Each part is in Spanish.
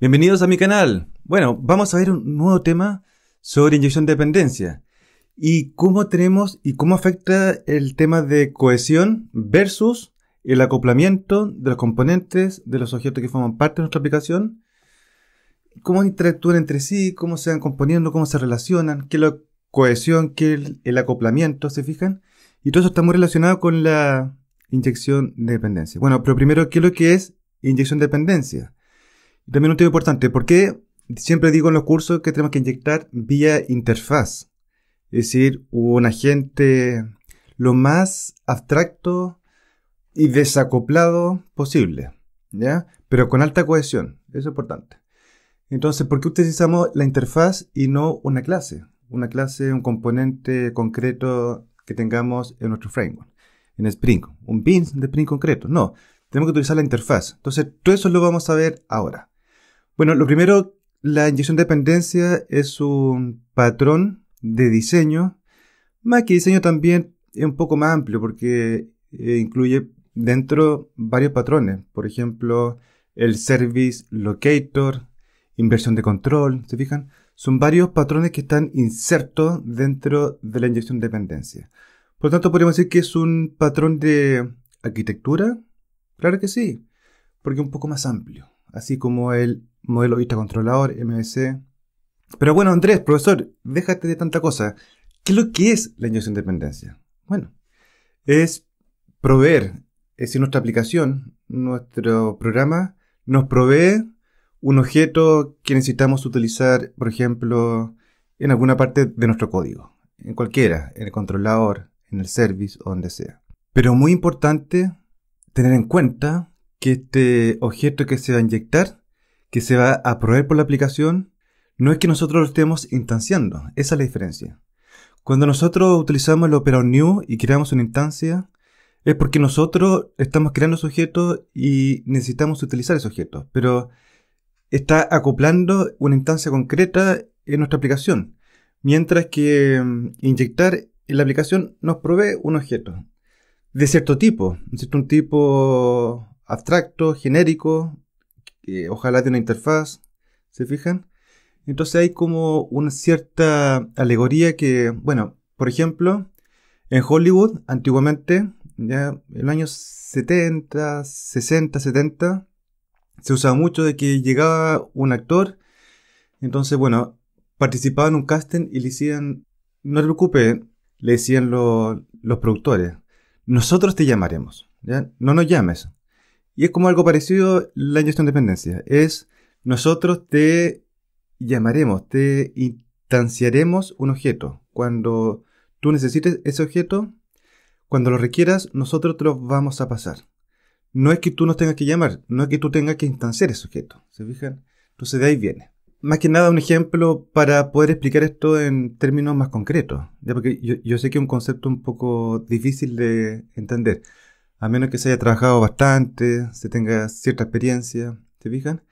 Bienvenidos a mi canal. Bueno, vamos a ver un nuevo tema sobre inyección de dependencia y cómo tenemos y cómo afecta el tema de cohesión versus el acoplamiento de los componentes de los objetos que forman parte de nuestra aplicación, cómo interactúan entre sí, cómo se van componiendo, cómo se relacionan, qué es la cohesión, qué es el acoplamiento, ¿se fijan? Y todo eso está muy relacionado con la inyección de dependencia. Bueno, pero primero, ¿qué es lo que es inyección de dependencia? también un tema importante, porque siempre digo en los cursos que tenemos que inyectar vía interfaz, es decir, un agente lo más abstracto y desacoplado posible, ¿ya? Pero con alta cohesión, eso es importante. Entonces, ¿por qué utilizamos la interfaz y no una clase? Una clase, un componente concreto que tengamos en nuestro framework, en Spring, un bin de Spring concreto. No, tenemos que utilizar la interfaz. Entonces, todo eso lo vamos a ver ahora. Bueno, lo primero, la inyección de dependencia es un patrón de diseño, más que diseño también es un poco más amplio porque eh, incluye dentro varios patrones, por ejemplo, el service locator, inversión de control, ¿se fijan? Son varios patrones que están insertos dentro de la inyección de dependencia. Por lo tanto, podríamos decir que es un patrón de arquitectura. Claro que sí, porque es un poco más amplio, así como el modelo vista controlador, MVC. Pero bueno, Andrés, profesor, déjate de tanta cosa. ¿Qué es lo que es la inyección de dependencia? Bueno, es proveer, es decir, nuestra aplicación, nuestro programa, nos provee un objeto que necesitamos utilizar, por ejemplo, en alguna parte de nuestro código, en cualquiera, en el controlador, en el service o donde sea. Pero muy importante tener en cuenta que este objeto que se va a inyectar que se va a proveer por la aplicación no es que nosotros lo estemos instanciando, esa es la diferencia. Cuando nosotros utilizamos el operador new y creamos una instancia, es porque nosotros estamos creando sujetos y necesitamos utilizar esos objetos pero está acoplando una instancia concreta en nuestra aplicación, mientras que mm, inyectar en la aplicación nos provee un objeto de cierto tipo, cierto un tipo abstracto, genérico, ojalá de una interfaz, ¿se fijan? Entonces hay como una cierta alegoría que, bueno, por ejemplo, en Hollywood, antiguamente, ya en los años 70, 60, 70, se usaba mucho de que llegaba un actor, entonces, bueno, participaba en un casting y le decían, no te preocupes, le decían los productores, nosotros te llamaremos, ¿ya? No nos llames, y es como algo parecido la inyección de dependencia. Es nosotros te llamaremos, te instanciaremos un objeto. Cuando tú necesites ese objeto, cuando lo requieras, nosotros te lo vamos a pasar. No es que tú nos tengas que llamar, no es que tú tengas que instanciar ese objeto. ¿Se fijan? Entonces de ahí viene. Más que nada un ejemplo para poder explicar esto en términos más concretos. Porque yo sé que es un concepto un poco difícil de entender a menos que se haya trabajado bastante, se tenga cierta experiencia, ¿se fijan?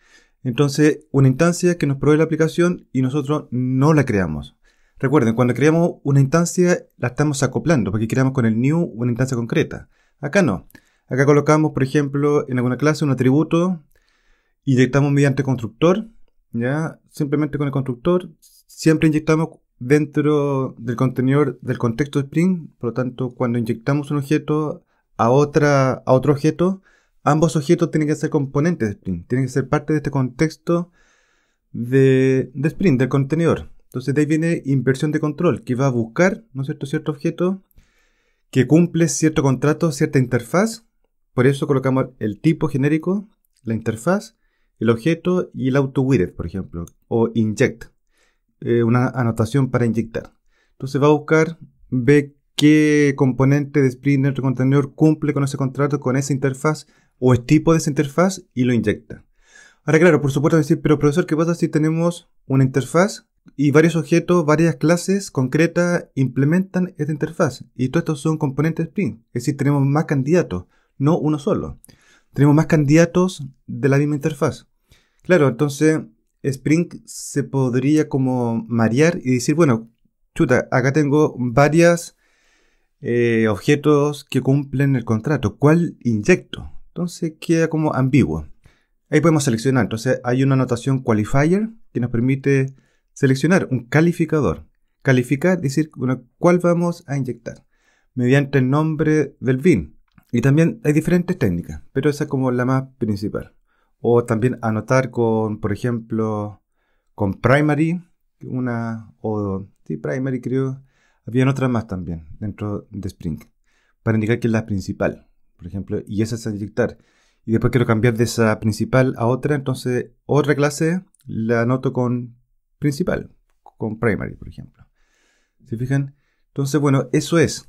Entonces, una instancia que nos provee la aplicación y nosotros no la creamos. Recuerden, cuando creamos una instancia, la estamos acoplando, porque creamos con el new una instancia concreta. Acá no. Acá colocamos, por ejemplo, en alguna clase un atributo, inyectamos mediante constructor, ¿ya? Simplemente con el constructor, siempre inyectamos dentro del contenedor del contexto de Spring, por lo tanto, cuando inyectamos un objeto a, a otro objeto, ambos objetos tienen que ser componentes de Spring, tienen que ser parte de este contexto de, de Spring, del contenedor. Entonces de ahí viene inversión de control, que va a buscar, ¿no cierto?, cierto objeto que cumple cierto contrato, cierta interfaz. Por eso colocamos el tipo genérico, la interfaz, el objeto y el auto por ejemplo, o inject, eh, una anotación para inyectar. Entonces va a buscar, ve qué componente de Spring Network contenedor cumple con ese contrato, con esa interfaz o es tipo de esa interfaz y lo inyecta. Ahora, claro, por supuesto decir, pero profesor, ¿qué pasa si tenemos una interfaz y varios objetos, varias clases concretas implementan esta interfaz? Y todos estos son componentes Spring, es decir, tenemos más candidatos, no uno solo. Tenemos más candidatos de la misma interfaz. Claro, entonces Spring se podría como marear y decir, bueno, chuta, acá tengo varias eh, objetos que cumplen el contrato, cuál inyecto. Entonces queda como ambiguo. Ahí podemos seleccionar. Entonces hay una anotación qualifier que nos permite seleccionar un calificador. Calificar, decir cuál vamos a inyectar mediante el nombre del BIN. Y también hay diferentes técnicas, pero esa es como la más principal. O también anotar con, por ejemplo, con primary, una, o sí, primary creo, había otras más también dentro de Spring, para indicar que es la principal, por ejemplo, y esa es inyectar. Y después quiero cambiar de esa principal a otra, entonces otra clase la anoto con principal, con primary, por ejemplo. ¿Se fijan? Entonces, bueno, eso es.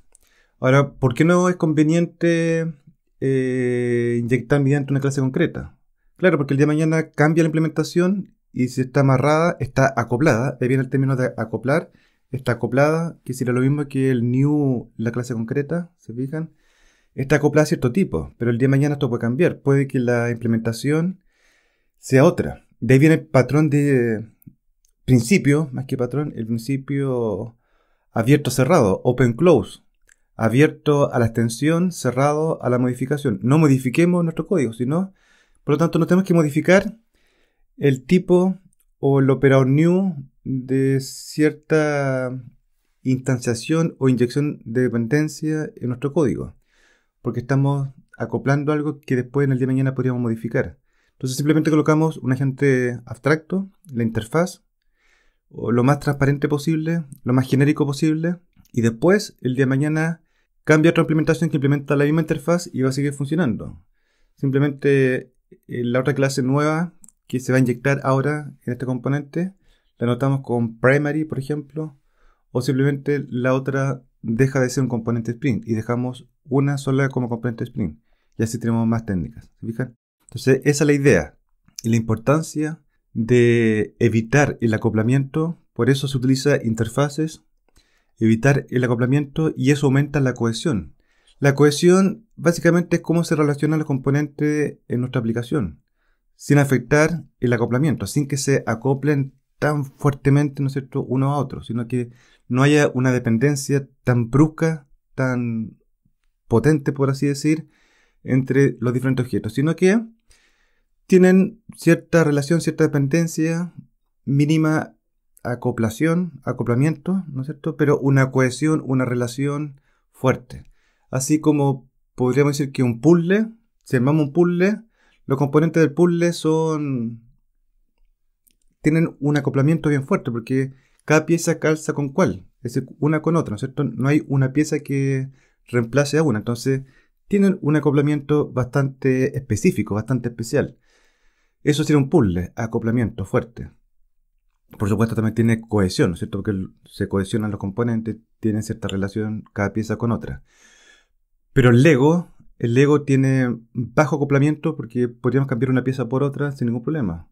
Ahora, ¿por qué no es conveniente eh, inyectar mediante una clase concreta? Claro, porque el día de mañana cambia la implementación y si está amarrada, está acoplada, ahí viene el término de acoplar, está acoplada, que sería lo mismo que el new, la clase concreta, ¿se fijan? Está acoplada a cierto tipo, pero el día de mañana esto puede cambiar. Puede que la implementación sea otra. De ahí viene el patrón de principio, más que patrón, el principio abierto-cerrado, open-close. Abierto a la extensión, cerrado a la modificación. No modifiquemos nuestro código, sino, por lo tanto, no tenemos que modificar el tipo o el operador new de cierta instanciación o inyección de dependencia en nuestro código, porque estamos acoplando algo que después en el día de mañana podríamos modificar. Entonces simplemente colocamos un agente abstracto, la interfaz, o lo más transparente posible, lo más genérico posible, y después el día de mañana cambia otra implementación que implementa la misma interfaz y va a seguir funcionando. Simplemente eh, la otra clase nueva que se va a inyectar ahora en este componente la anotamos con primary, por ejemplo, o simplemente la otra deja de ser un componente sprint y dejamos una sola como componente sprint. Y así tenemos más técnicas. ¿se fijan? Entonces, esa es la idea y la importancia de evitar el acoplamiento. Por eso se utiliza interfaces, evitar el acoplamiento y eso aumenta la cohesión. La cohesión básicamente es cómo se relacionan los componentes en nuestra aplicación, sin afectar el acoplamiento, sin que se acoplen tan fuertemente, ¿no es cierto?, uno a otro, sino que no haya una dependencia tan brusca, tan potente, por así decir, entre los diferentes objetos, sino que tienen cierta relación, cierta dependencia, mínima acoplación, acoplamiento, ¿no es cierto?, pero una cohesión, una relación fuerte. Así como podríamos decir que un puzzle, si armamos un puzzle, los componentes del puzzle son tienen un acoplamiento bien fuerte, porque cada pieza calza con cuál, es decir, una con otra, ¿no es cierto? No hay una pieza que reemplace a una, entonces tienen un acoplamiento bastante específico, bastante especial. Eso sería un puzzle, acoplamiento fuerte. Por supuesto también tiene cohesión, ¿no es cierto? Porque se cohesionan los componentes, tienen cierta relación cada pieza con otra. Pero el Lego, el Lego tiene bajo acoplamiento porque podríamos cambiar una pieza por otra sin ningún problema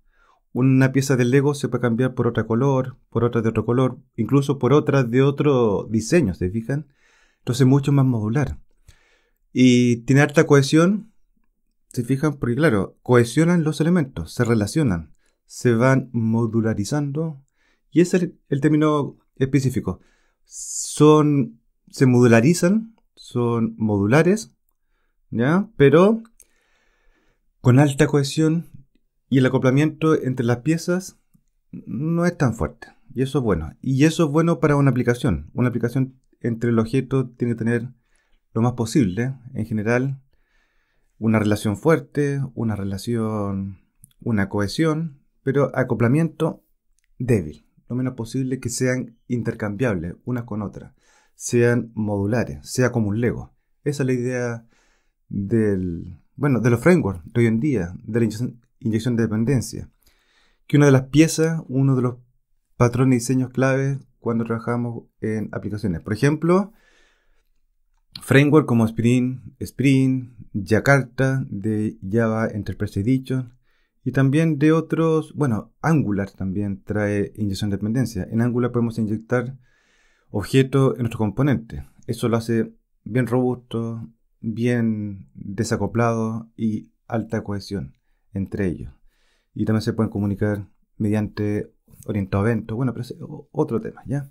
una pieza de Lego se puede cambiar por otra color, por otra de otro color, incluso por otra de otro diseño, ¿se fijan? Entonces mucho más modular. Y tiene alta cohesión, ¿se fijan? Porque claro, cohesionan los elementos, se relacionan, se van modularizando. Y ese es el, término específico. Son, se modularizan, son modulares, ¿ya? Pero con alta cohesión y el acoplamiento entre las piezas no es tan fuerte. Y eso es bueno. Y eso es bueno para una aplicación. Una aplicación entre el objeto tiene que tener lo más posible, en general, una relación fuerte, una relación, una cohesión, pero acoplamiento débil. Lo menos posible que sean intercambiables unas con otras, sean modulares, sea como un Lego. Esa es la idea del, bueno, de los frameworks de hoy en día, inyección de dependencia. Que una de las piezas, uno de los patrones y diseños clave cuando trabajamos en aplicaciones. Por ejemplo, framework como Spring, Spring, Jakarta de Java Enterprise Edition y también de otros, bueno, Angular también trae inyección de dependencia. En Angular podemos inyectar objetos en nuestro componente. Eso lo hace bien robusto, bien desacoplado y alta cohesión entre ellos. Y también se pueden comunicar mediante orientado eventos. Bueno, pero es otro tema, ¿ya?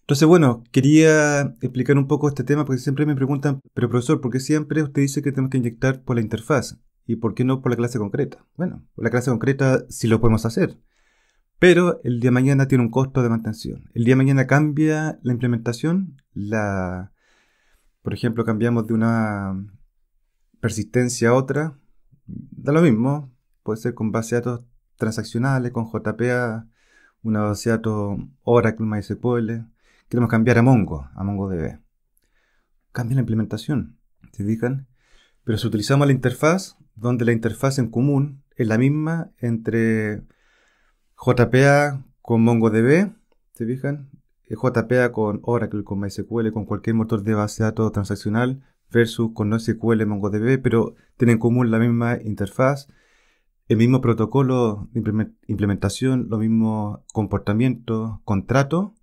Entonces, bueno, quería explicar un poco este tema porque siempre me preguntan, pero profesor, ¿por qué siempre usted dice que tenemos que inyectar por la interfaz? ¿Y por qué no por la clase concreta? Bueno, por la clase concreta sí lo podemos hacer, pero el día de mañana tiene un costo de mantención. El día de mañana cambia la implementación, la... por ejemplo, cambiamos de una persistencia a otra, Da lo mismo, puede ser con base de datos transaccionales, con JPA, una base de datos Oracle, MySQL. Queremos cambiar a Mongo, a MongoDB. Cambia la implementación, te fijan? Pero si utilizamos la interfaz, donde la interfaz en común es la misma entre JPA con MongoDB, ¿se fijan? Eh, JPA con Oracle, con MySQL, con cualquier motor de base de datos transaccional, versus con SQL MongoDB, pero tienen en común la misma interfaz, el mismo protocolo de implementación, los mismos comportamientos, Contrato.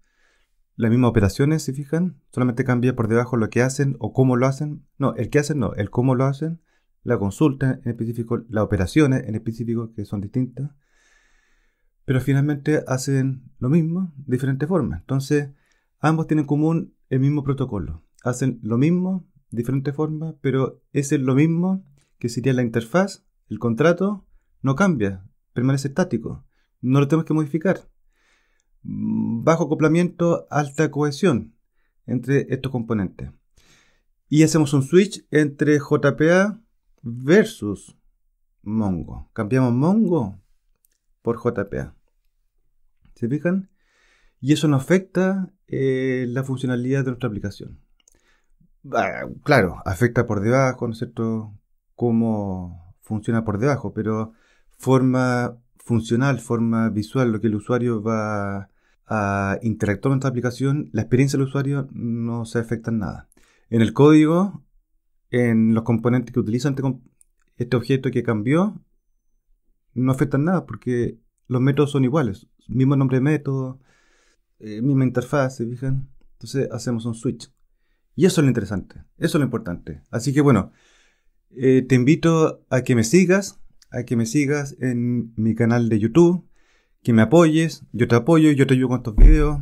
las mismas operaciones, si fijan, solamente cambia por debajo lo que hacen o cómo lo hacen. No, el que hacen no, el cómo lo hacen, la consulta en específico, las operaciones en específico que son distintas, pero finalmente hacen lo mismo de diferente forma. Entonces, ambos tienen en común el mismo protocolo, hacen lo mismo diferentes formas, pero ese es lo mismo que sería la interfaz, el contrato, no cambia, permanece estático, no lo tenemos que modificar. Mm, bajo acoplamiento, alta cohesión entre estos componentes. Y hacemos un switch entre JPA versus Mongo. Cambiamos Mongo por JPA. ¿Se fijan? Y eso no afecta eh, la funcionalidad de nuestra aplicación. Ah, claro, afecta por debajo, ¿no es cierto? Cómo funciona por debajo, pero forma funcional, forma visual, lo que el usuario va a interactuar con esta aplicación, la experiencia del usuario no se afecta en nada. En el código, en los componentes que utilizan este, este objeto que cambió, no afectan nada porque los métodos son iguales. Mismo nombre de método, eh, misma interfaz, se fijan. Entonces hacemos un switch. Y eso es lo interesante, eso es lo importante. Así que bueno, eh, te invito a que me sigas, a que me sigas en mi canal de YouTube, que me apoyes, yo te apoyo, yo te ayudo con estos videos,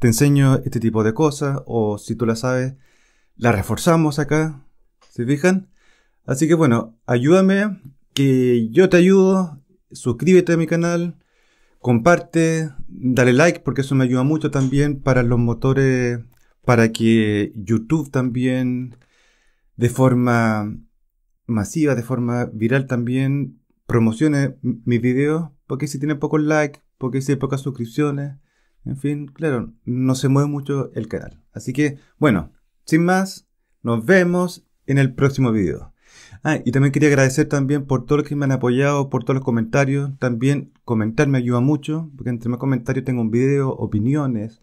te enseño este tipo de cosas, o si tú la sabes, la reforzamos acá, ¿se fijan? Así que bueno, ayúdame, que yo te ayudo, suscríbete a mi canal, comparte, dale like porque eso me ayuda mucho también para los motores para que YouTube también, de forma masiva, de forma viral también, promocione mis videos, porque si tiene pocos likes, porque si hay pocas suscripciones, en fin, claro, no se mueve mucho el canal. Así que, bueno, sin más, nos vemos en el próximo video. Ah, y también quería agradecer también por todos los que me han apoyado, por todos los comentarios. También comentar me ayuda mucho, porque entre más comentarios tengo un video, opiniones,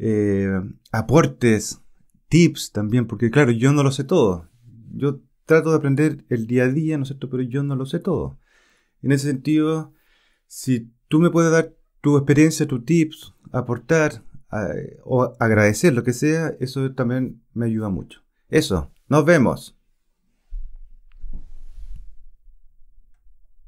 eh, aportes, tips también, porque claro, yo no lo sé todo. Yo trato de aprender el día a día, ¿no es cierto? Pero yo no lo sé todo. En ese sentido, si tú me puedes dar tu experiencia, tus tips, aportar o agradecer lo que sea, eso también me ayuda mucho. Eso, nos vemos.